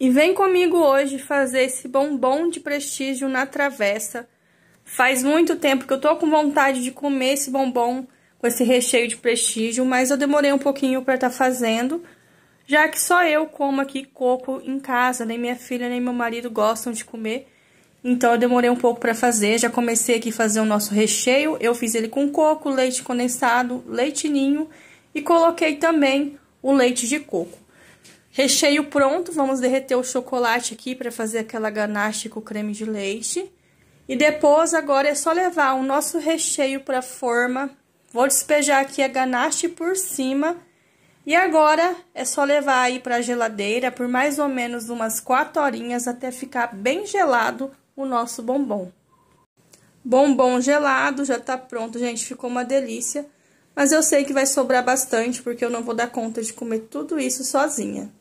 E vem comigo hoje fazer esse bombom de prestígio na travessa. Faz muito tempo que eu tô com vontade de comer esse bombom com esse recheio de prestígio, mas eu demorei um pouquinho para estar tá fazendo, já que só eu como aqui coco em casa, nem minha filha nem meu marido gostam de comer. Então eu demorei um pouco para fazer, já comecei aqui a fazer o nosso recheio. Eu fiz ele com coco, leite condensado, leite ninho e coloquei também o leite de coco. Recheio pronto, vamos derreter o chocolate aqui para fazer aquela ganache com creme de leite. E depois agora é só levar o nosso recheio para a forma. Vou despejar aqui a ganache por cima. E agora é só levar aí para a geladeira por mais ou menos umas 4 horinhas até ficar bem gelado o nosso bombom. Bombom gelado já tá pronto, gente, ficou uma delícia. Mas eu sei que vai sobrar bastante porque eu não vou dar conta de comer tudo isso sozinha.